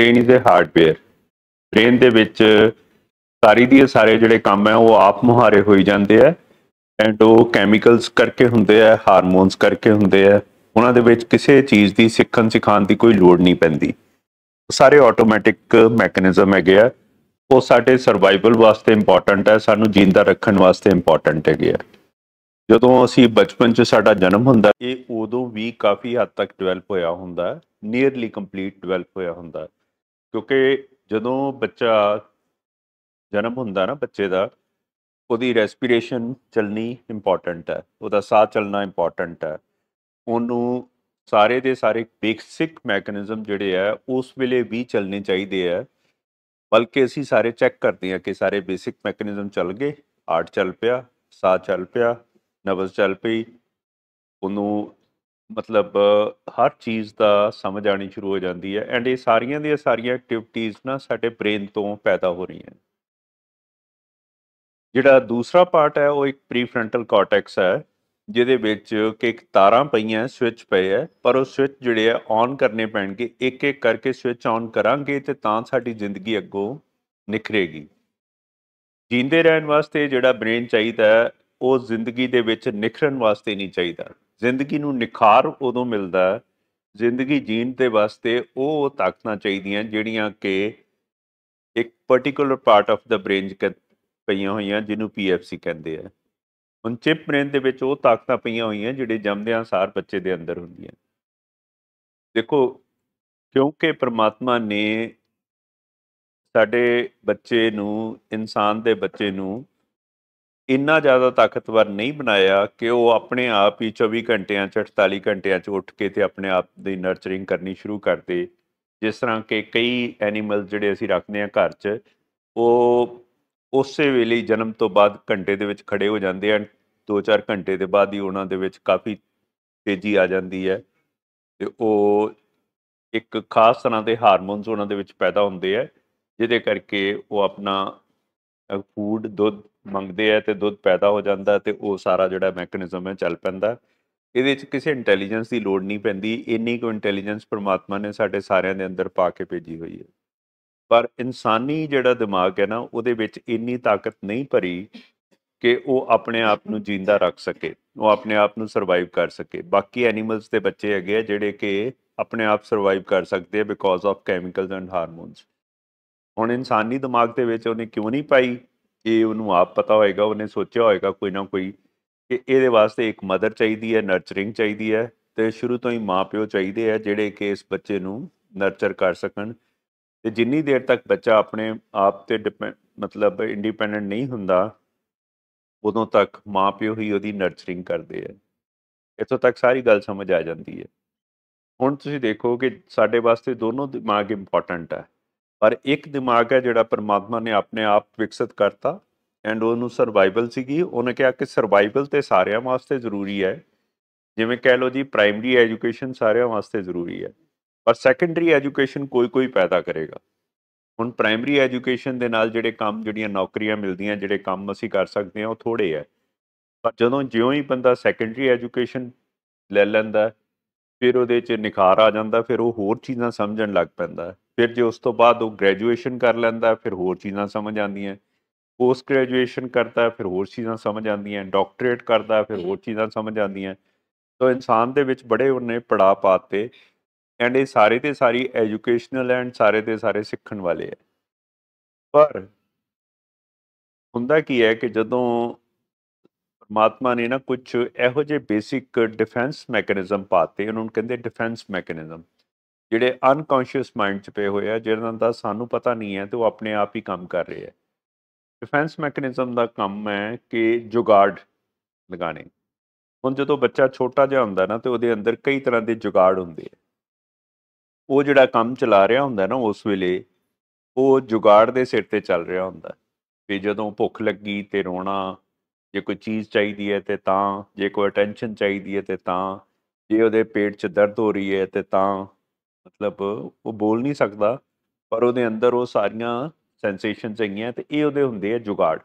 brain is a hardware brain ਦੇ ਵਿੱਚ ਸਾਰੀ ਦੀ ਸਾਰੇ ਜਿਹੜੇ ਕੰਮ ਹੈ ਉਹ ਆਪ ਮੁਹਾਰੇ ਹੋਈ ਜਾਂਦੇ ਆ ਐਂਡ ਉਹ ਕੈਮੀਕਲਸ ਕਰਕੇ ਹੁੰਦੇ ਆ ਹਾਰਮੋਨਸ ਕਰਕੇ ਹੁੰਦੇ ਆ ਉਹਨਾਂ ਦੇ ਵਿੱਚ ਕਿਸੇ ਚੀਜ਼ ਦੀ ਸਿੱਖਣ ਸਿਖਾਣ ਦੀ ਕੋਈ ਲੋੜ ਨਹੀਂ ਪੈਂਦੀ ਸਾਰੇ ਆਟੋਮੈਟਿਕ ਮੈਕੈਨਿਜ਼ਮ ਹੈਗੇ ਆ ਉਹ ਸਾਡੇ ਸਰਵਾਈਵਲ ਵਾਸਤੇ ਇੰਪੋਰਟੈਂਟ ਹੈ ਸਾਨੂੰ ਜਿੰਦਾ ਰੱਖਣ ਵਾਸਤੇ ਇੰਪੋਰਟੈਂਟ ਹੈਗੇ ਆ ਜਦੋਂ ਅਸੀਂ ਬਚਪਨ 'ਚ ਸਾਡਾ ਜਨਮ ਹੁੰਦਾ ਇਹ ਉਦੋਂ ਵੀ ਕਾਫੀ ਹੱਦ ਤੱਕ ਡਿਵੈਲਪ ਹੋਇਆ ਹੁੰਦਾ ਨੀਅਰਲੀ ਕੰਪਲੀਟ ਡਿਵੈਲਪ ਹੋਇਆ ਹੁੰਦਾ ਕਿਉਂਕਿ ਜਦੋਂ ਬੱਚਾ ਜਨਮ ਹੁੰਦਾ ਨਾ ਬੱਚੇ ਦਾ ਉਹਦੀ ਰੈਸਪੀਰੇਸ਼ਨ ਚਲਣੀ ਇੰਪੋਰਟੈਂਟ ਹੈ ਉਹਦਾ ਸਾਹ ਚਲਣਾ ਇੰਪੋਰਟੈਂਟ ਹੈ ਉਹਨੂੰ ਸਾਰੇ ਦੇ ਸਾਰੇ ਬੇਸਿਕ ਮੈਕੈਨਿਜ਼ਮ ਜਿਹੜੇ ਆ ਉਸ ਵੇਲੇ ਵੀ ਚੱਲਣੇ ਚਾਹੀਦੇ ਆ ਬਲਕਿ ਅਸੀਂ ਸਾਰੇ ਚੈੱਕ ਕਰਦੇ ਆ ਕਿ ਸਾਰੇ ਬੇਸਿਕ ਮੈਕੈਨਿਜ਼ਮ ਚੱਲ ਗਏ ਹਾਰਟ ਚੱਲ ਪਿਆ ਸਾਹ ਚੱਲ ਪਿਆ ਨਬਜ਼ ਚੱਲ ਪਈ ਉਹਨੂੰ ਮਤਲਬ ਹਰ ਚੀਜ਼ ਦਾ ਸਮਝ ਆਣੀ ਸ਼ੁਰੂ ਹੋ ਜਾਂਦੀ ਹੈ ਐਂਡ ਇਹ ਸਾਰੀਆਂ ਦੀਆਂ ਸਾਰੀਆਂ ਐਕਟੀਵਿਟੀਜ਼ ਨਾ ਸਾਡੇ ਬ੍ਰੇਨ ਤੋਂ ਪੈਦਾ ਹੋ ਰਹੀਆਂ ਜਿਹੜਾ ਦੂਸਰਾ ਪਾਰਟ ਹੈ ਉਹ ਇੱਕ ਪ੍ਰੀਫਰੰਟਲ ਕਾਰਟੈਕਸ ਹੈ ਜਿਹਦੇ ਵਿੱਚ ਇੱਕ ਤਾਰਾਂ ਪਈਆਂ ਸਵਿਚ ਪਏ ਐ ਪਰ ਉਹ ਸਵਿਚ ਜਿਹੜੇ ਆ ਔਨ ਕਰਨੇ ਪੈਣਗੇ ਇੱਕ ਇੱਕ ਕਰਕੇ ਸਵਿਚ ਔਨ ਕਰਾਂਗੇ ਤੇ ਤਾਂ ਸਾਡੀ ਜ਼ਿੰਦਗੀ ਅੱਗੋਂ ਨਿਖਰੇਗੀ ਜਿੰਦੇ ਰਹਿਣ ਵਾਸਤੇ ਜਿਹੜਾ ਬ੍ਰੇਨ ਚਾਹੀਦਾ ਉਹ ਜ਼ਿੰਦਗੀ ਦੇ ਵਿੱਚ ਨਿਖਰਨ ਵਾਸਤੇ ਨਹੀਂ ਚਾਹੀਦਾ ਜ਼ਿੰਦਗੀ ਨੂੰ ਨਿਖਾਰ ਉਦੋਂ ਮਿਲਦਾ ਜ਼ਿੰਦਗੀ ਜੀਣ ਦੇ ਵਾਸਤੇ ਉਹ ਤਾਕਤਾਂ ਚਾਹੀਦੀਆਂ ਜਿਹੜੀਆਂ ਕਿ ਇੱਕ ਪਾਰਟਿਕੂਲਰ ਪਾਰਟ ਆਫ ਦਾ ਬ੍ਰੇਨ ਪਈਆਂ ਹੋਈਆਂ ਜਿਹਨੂੰ ਪੀਐਫਸੀ ਕਹਿੰਦੇ ਆ ਹੁਣ ਚਿਪ ਬ੍ਰੇਨ ਦੇ ਵਿੱਚ ਉਹ ਤਾਕਤਾਂ ਪਈਆਂ ਹੋਈਆਂ ਜਿਹੜੇ ਜੰਮਦਿਆਂ ਸਾਰ ਬੱਚੇ ਦੇ ਅੰਦਰ ਹੁੰਦੀਆਂ ਦੇਖੋ ਕਿਉਂਕਿ ਪ੍ਰਮਾਤਮਾ ਨੇ ਸਾਡੇ ਬੱਚੇ ਨੂੰ ਇਨਸਾਨ ਦੇ ਬੱਚੇ ਨੂੰ ਇੰਨਾ ਜ਼ਿਆਦਾ ਤਾਕਤਵਰ ਨਹੀਂ ਬਣਾਇਆ ਕਿ ਉਹ ਆਪਣੇ ਆਪ ਹੀ 24 ਘੰਟਿਆਂ ਚ 48 ਘੰਟਿਆਂ ਚ ਉੱਠ ਕੇ ਤੇ ਆਪਣੇ ਆਪ ਦੀ ਨਰਚਰਿੰਗ ਕਰਨੀ ਸ਼ੁਰੂ ਕਰਦੇ ਜਿਸ ਤਰ੍ਹਾਂ ਕਿ ਕਈ ਐਨੀਮਲ ਜਿਹੜੇ ਅਸੀਂ ਰੱਖਦੇ ਆ ਘਰ 'ਚ ਉਹ ਉਸੇ ਵੇਲੇ ਜਨਮ ਤੋਂ ਬਾਅਦ ਘੰਟੇ ਦੇ ਵਿੱਚ ਖੜੇ ਹੋ ਜਾਂਦੇ ਆ 2-4 ਘੰਟੇ ਦੇ ਬਾਅਦ ਹੀ ਉਹਨਾਂ ਦੇ ਵਿੱਚ ਕਾਫੀ ਤੇਜ਼ੀ ਆ ਜਾਂਦੀ ਹੈ ਤੇ ਉਹ ਇੱਕ ਖਾਸ ਤਰ੍ਹਾਂ ਦੇ ਹਾਰਮੋਨਸ ਉਹਨਾਂ ਦੇ ਵਿੱਚ ਪੈਦਾ ਹੁੰਦੇ ਆ ਜਿਹਦੇ ਕਰਕੇ ਉਹ ਆਪਣਾ ਫੂਡ ਦੁੱਧ ਮੰਗਦੇ ਆ ਤੇ ਦੁੱਧ ਪੈਦਾ ਹੋ ਜਾਂਦਾ ਤੇ ਉਹ ਸਾਰਾ ਜਿਹੜਾ ਮੈਕੈਨਿਜ਼ਮ ਹੈ ਚੱਲ ਪੈਂਦਾ ਇਹਦੇ ਵਿੱਚ ਕਿਸੇ ਇੰਟੈਲੀਜੈਂਸ ਦੀ ਲੋੜ ਨਹੀਂ ਪੈਂਦੀ ਇੰਨੀ ਕੋ ਇੰਟੈਲੀਜੈਂਸ ਪ੍ਰਮਾਤਮਾ ਨੇ ਸਾਡੇ ਸਾਰਿਆਂ ਦੇ ਅੰਦਰ ਪਾ ਕੇ ਭੇਜੀ ਹੋਈ ਹੈ ਪਰ ਇਨਸਾਨੀ ਜਿਹੜਾ ਦਿਮਾਗ ਹੈ ਨਾ ਉਹਦੇ ਵਿੱਚ ਇੰਨੀ ਤਾਕਤ ਨਹੀਂ ਭਰੀ ਕਿ ਉਹ ਆਪਣੇ ਆਪ ਨੂੰ ਜਿੰਦਾ ਰੱਖ ਸਕੇ ਉਹ ਆਪਣੇ ਆਪ ਨੂੰ ਸਰਵਾਈਵ ਕਰ ਸਕੇ ਬਾਕੀ ਐਨੀਮਲਸ ਦੇ ਬੱਚੇ ਹੈਗੇ ਆ ਜਿਹੜੇ ਕਿ ਆਪਣੇ ਆਪ ਸਰਵਾਈਵ ਕਰ ਸਕਦੇ ਆ because of chemicals and hormones ਹੁਣ ਇਨਸਾਨੀ ਦਿਮਾਗ ਦੇ ਵਿੱਚ ਉਹਨੇ ਕਿਉਂ ਨਹੀਂ ਪਾਈ ਇਹ ਉਹਨੂੰ ਆਪ ਪਤਾ ਹੋਏਗਾ ਉਹਨੇ ਸੋਚਿਆ ਹੋਏਗਾ ਕੋਈ ਨਾ ਕੋਈ ਕਿ ਇਹਦੇ ਵਾਸਤੇ ਇੱਕ ਮਦਰ ਚਾਹੀਦੀ ਹੈ ਨਰਚਰਿੰਗ ਚਾਹੀਦੀ ਹੈ ਤੇ ਸ਼ੁਰੂ ਤੋਂ ਹੀ ਮਾਪਿਓ ਚਾਹੀਦੇ ਆ ਜਿਹੜੇ ਕਿ ਇਸ ਬੱਚੇ ਨੂੰ ਨਰਚਰ ਕਰ ਸਕਣ ਤੇ ਜਿੰਨੀ ਦੇਰ ਤੱਕ ਬੱਚਾ ਆਪਣੇ ਆਪ ਤੇ ਮਤਲਬ ਇੰਡੀਪੈਂਡੈਂਟ ਨਹੀਂ ਹੁੰਦਾ ਉਦੋਂ ਤੱਕ ਮਾਪਿਓ ਹੀ ਉਹਦੀ ਨਰਚਰਿੰਗ ਕਰਦੇ ਆ ਇਥੋਂ ਤੱਕ ਸਾਰੀ ਗੱਲ ਸਮਝ ਆ ਜਾਂਦੀ ਹੈ ਹੁਣ ਤੁਸੀਂ ਦੇਖੋ ਕਿ ਸਾਡੇ ਵਾਸਤੇ ਦੋਨੋਂ ਦਿਮਾਗ ਇੰਪੋਰਟੈਂਟ ਹੈ ਪਰ ਇੱਕ ਦਿਮਾਗ ਹੈ ਜਿਹੜਾ ਪਰਮਾਤਮਾ ਨੇ ਆਪਣੇ ਆਪ ਵਿਕਸਿਤ ਕਰਤਾ ਐਂਡ ਉਹਨੂੰ ਸਰਵਾਈਵਲ ਸੀਗੀ ਉਹਨੇ ਕਿਹਾ ਕਿ ਸਰਵਾਈਵਲ ਤੇ ਸਾਰਿਆਂ ਵਾਸਤੇ ਜ਼ਰੂਰੀ ਹੈ ਜਿਵੇਂ ਕਹਿ ਲੋ ਜੀ ਪ੍ਰਾਇਮਰੀ ਐਜੂਕੇਸ਼ਨ ਸਾਰਿਆਂ ਵਾਸਤੇ ਜ਼ਰੂਰੀ ਹੈ ਪਰ ਸੈਕੰਡਰੀ ਐਜੂਕੇਸ਼ਨ ਕੋਈ ਕੋਈ ਪੈਦਾ ਕਰੇਗਾ ਹੁਣ ਪ੍ਰਾਇਮਰੀ ਐਜੂਕੇਸ਼ਨ ਦੇ ਨਾਲ ਜਿਹੜੇ ਕੰਮ ਜਿਹੜੀਆਂ ਨੌਕਰੀਆਂ ਮਿਲਦੀਆਂ ਜਿਹੜੇ ਕੰਮ ਅਸੀਂ ਕਰ ਸਕਦੇ ਹਾਂ ਉਹ ਥੋੜੇ ਹੈ ਪਰ ਜਦੋਂ ਜਿਉਂ ਹੀ ਬੰਦਾ ਸੈਕੰਡਰੀ ਐਜੂਕੇਸ਼ਨ ਲੈ ਲੈਂਦਾ ਫਿਰ ਉਹਦੇ 'ਚ ਨਿਖਾਰ ਆ ਜਾਂਦਾ ਫਿਰ ਉਹ ਹੋਰ ਚੀਜ਼ਾਂ ਸਮਝਣ ਲੱਗ ਪੈਂਦਾ ਫਿਰ ਜੇ ਉਸ ਤੋਂ ਬਾਅਦ ਉਹ ਗ੍ਰੈਜੂਏਸ਼ਨ ਕਰ ਲੈਂਦਾ ਫਿਰ ਹੋਰ ਚੀਜ਼ਾਂ ਸਮਝ ਆਉਂਦੀਆਂ ਪੋਸਟ ਗ੍ਰੈਜੂਏਸ਼ਨ ਕਰਦਾ ਫਿਰ ਹੋਰ ਚੀਜ਼ਾਂ ਸਮਝ ਆਉਂਦੀਆਂ ਡਾਕਟਰੇਟ ਕਰਦਾ ਫਿਰ ਹੋਰ ਚੀਜ਼ਾਂ ਸਮਝ ਆਉਂਦੀਆਂ ਸੋ ਇਨਸਾਨ ਦੇ ਵਿੱਚ ਬੜੇ ਉਹਨੇ ਪੜਾ ਪਾਤੇ ਐਂਡ ਇਹ ਸਾਰੇ ਤੇ ਸਾਰੀ ਐਜੂਕੇਸ਼ਨਲ ਐਂਡ ਸਾਰੇ ਤੇ ਸਾਰੇ ਸਿੱਖਣ ਵਾਲੇ ਆ ਪਰ ਹੁੰਦਾ ਕੀ ਹੈ ਕਿ ਜਦੋਂ ਪਰਮਾਤਮਾ ਨੇ ਨਾ ਕੁਝ ਇਹੋ ਜਿਹੇ ਬੇਸਿਕ ਡਿਫੈਂਸ ਮੈਕੈਨਿਜ਼ਮ ਪਾਤੇ ਉਹਨਾਂ ਨੂੰ ਕਹਿੰਦੇ ਡਿਫੈਂਸ ਮੈਕੈਨਿਜ਼ਮ ਜਿਹੜੇ ਅਨਕੌਂਸ਼ੀਅਸ ਮਾਈਂਡ 'ਚ ਪਏ ਹੋਏ ਆ ਜਿਹਨਾਂ ਦਾ ਸਾਨੂੰ ਪਤਾ ਨਹੀਂ ਹੈ ਤੇ ਉਹ ਆਪਣੇ ਆਪ ਹੀ ਕੰਮ ਕਰ ਰਹੇ ਆ ਡਿਫੈਂਸ ਮੈਕੈਨਿਜ਼ਮ ਦਾ ਕੰਮ ਹੈ ਕਿ ਜੁਗਾੜ ਲਗਾਣੇ ਹੁਣ ਜਦੋਂ ਬੱਚਾ ਛੋਟਾ ਜਿਹਾ ਹੁੰਦਾ ਨਾ ਤੇ ਉਹਦੇ ਅੰਦਰ ਕਈ ਤਰ੍ਹਾਂ ਦੇ ਜੁਗਾੜ ਹੁੰਦੇ ਆ ਉਹ ਜਿਹੜਾ ਕੰਮ ਚਲਾ ਰਿਹਾ ਹੁੰਦਾ ਨਾ ਉਸ ਵੇਲੇ ਉਹ ਜੁਗਾੜ ਦੇ ਸਿਰ ਤੇ ਚੱਲ ਰਿਹਾ ਹੁੰਦਾ ਵੀ ਜਦੋਂ ਭੁੱਖ ਲੱਗੀ ਤੇ ਰੋਣਾ ਜੇ ਕੋਈ ਚੀਜ਼ ਚਾਹੀਦੀ ਹੈ ਤੇ ਤਾਂ ਜੇ ਕੋਈ ਅਟੈਂਸ਼ਨ ਚਾਹੀਦੀ ਹੈ ਤੇ ਤਾਂ ਜੇ ਉਹਦੇ ਪੇਟ 'ਚ ਦਰਦ ਹੋ ਰਹੀ ਹੈ ਤੇ ਤਾਂ ਮਤਲਬ ਉਹ ਬੋਲ ਨਹੀਂ ਸਕਦਾ ਪਰ ਉਹਦੇ ਅੰਦਰ ਉਹ ਸਾਰੀਆਂ ਸੈਂਸੇਸ਼ਨਸ ਹੈਗੀਆਂ ਤੇ ਇਹ ਉਹਦੇ ਹੁੰਦੇ ਆ ਜੁਗਾੜ